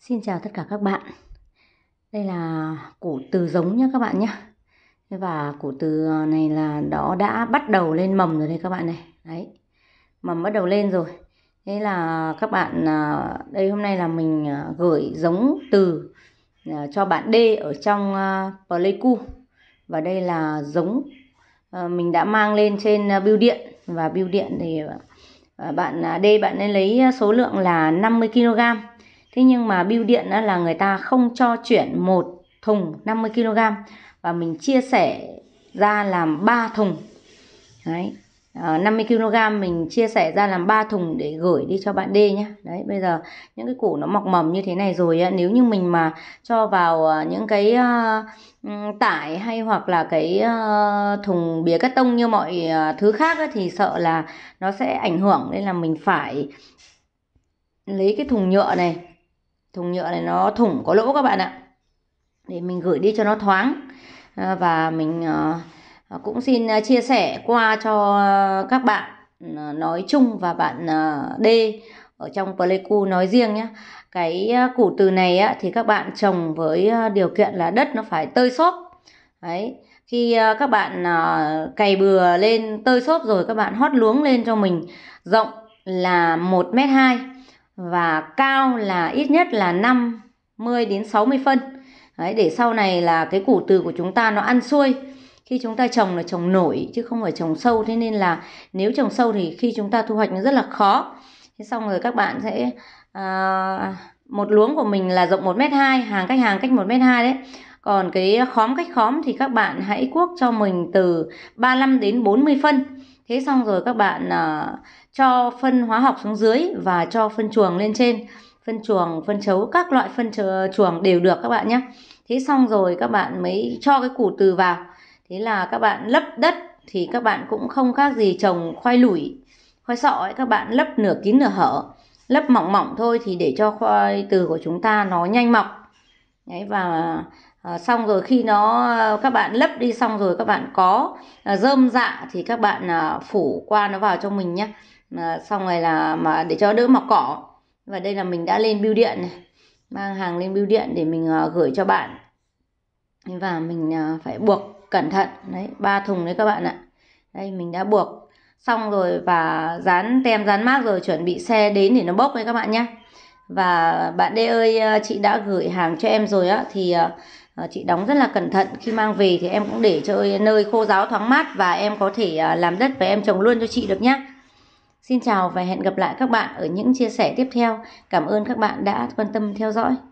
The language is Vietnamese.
Xin chào tất cả các bạn Đây là củ từ giống nhé các bạn nhé Và củ từ này là đó đã bắt đầu lên mầm rồi đây các bạn này Đấy Mầm bắt đầu lên rồi Thế là các bạn à, Đây hôm nay là mình à, gửi giống từ à, cho bạn D ở trong Pleiku Và đây là giống mình đã mang lên trên bưu điện Và bưu điện thì bạn D bạn nên lấy số lượng là 50kg thế nhưng mà biêu điện là người ta không cho chuyển một thùng 50 kg và mình chia sẻ ra làm 3 thùng đấy à, 50 kg mình chia sẻ ra làm 3 thùng để gửi đi cho bạn D nhé đấy bây giờ những cái củ nó mọc mầm như thế này rồi á, nếu như mình mà cho vào ờ, những cái uh, tải hay hoặc là cái uh, thùng bìa cắt tông như mọi uh, thứ khác á, thì sợ là nó sẽ ảnh hưởng nên là mình phải lấy cái thùng nhựa này thùng nhựa này nó thủng có lỗ các bạn ạ để mình gửi đi cho nó thoáng ờ, và mình ờ, ờ, cũng xin chia sẻ qua cho các bạn nói chung và bạn D ở trong Pleiku nói riêng nhé cái củ từ này á, thì các bạn trồng với điều kiện là đất nó phải tơi xốp đấy khi các bạn cày bừa lên tơi xốp rồi các bạn hót luống lên cho mình rộng là một mét hai và cao là ít nhất là 50 đến 60 phân Đấy, để sau này là cái củ từ của chúng ta nó ăn xuôi khi chúng ta trồng là trồng nổi chứ không phải trồng sâu thế nên là nếu trồng sâu thì khi chúng ta thu hoạch nó rất là khó thế xong rồi các bạn sẽ à, một luống của mình là rộng 1 m hai hàng cách hàng cách 1 m hai đấy còn cái khóm cách khóm thì các bạn hãy cuốc cho mình từ 35 đến 40 phân thế xong rồi các bạn à, cho phân hóa học xuống dưới và cho phân chuồng lên trên phân chuồng phân chấu các loại phân chuồng đều được các bạn nhé thế xong rồi các bạn mới cho cái củ từ vào thế là các bạn lấp đất thì các bạn cũng không khác gì trồng khoai lủi khoai sọ ấy các bạn lấp nửa kín nửa hở lấp mỏng mỏng thôi thì để cho khoai từ của chúng ta nó nhanh mọc đấy và Ờ, xong rồi khi nó ờ, các bạn lấp đi xong rồi các bạn có ờ, rơm dạ thì các bạn phủ qua nó vào cho mình nhé xong rồi là mà để cho đỡ mọc cỏ và đây là mình đã lên bưu điện này mang hàng lên bưu điện để mình gửi cho bạn và mình phải buộc cẩn thận đấy ba thùng đấy các bạn ạ đây mình đã buộc xong rồi và dán tem dán mác rồi chuẩn bị xe đến để nó bốc đấy các bạn nhé và bạn đê ơi chị đã gửi hàng cho em rồi á thì Ờ, chị đóng rất là cẩn thận khi mang về thì em cũng để cho nơi khô ráo thoáng mát và em có thể à, làm đất và em trồng luôn cho chị được nhé Xin chào và hẹn gặp lại các bạn ở những chia sẻ tiếp theo. Cảm ơn các bạn đã quan tâm theo dõi.